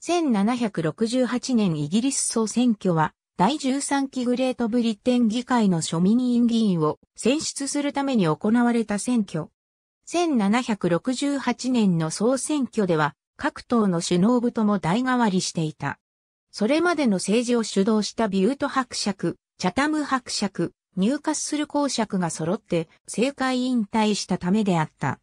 1768年イギリス総選挙は、第13期グレートブリテン議会の庶民委員議員を選出するために行われた選挙。1768年の総選挙では、各党の首脳部とも代替わりしていた。それまでの政治を主導したビュート伯爵、チャタム伯爵、入荷する公爵が揃って政界引退したためであった。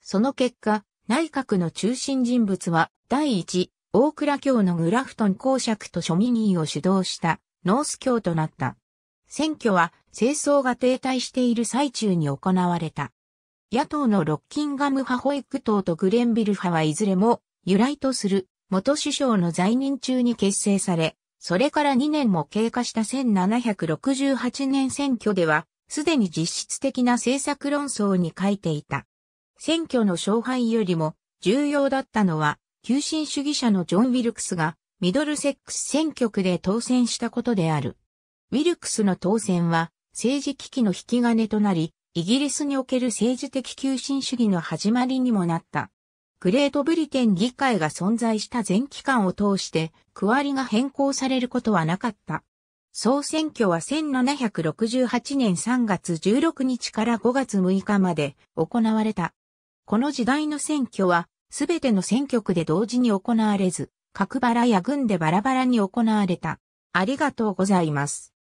その結果、内閣の中心人物は第一、大倉教のグラフトン公爵と庶民議を主導したノース教となった。選挙は清掃が停滞している最中に行われた。野党のロッキンガム派保育党とグレンビル派はいずれも由来とする元首相の在任中に結成され、それから2年も経過した1768年選挙では、すでに実質的な政策論争に書いていた。選挙の勝敗よりも重要だったのは急進主義者のジョン・ウィルクスがミドルセックス選挙区で当選したことである。ウィルクスの当選は政治危機の引き金となり、イギリスにおける政治的急進主義の始まりにもなった。グレートブリテン議会が存在した全期間を通して、区割りが変更されることはなかった。総選挙は1768年3月16日から5月6日まで行われた。この時代の選挙はすべての選挙区で同時に行われず、各バラや軍でバラバラに行われた。ありがとうございます。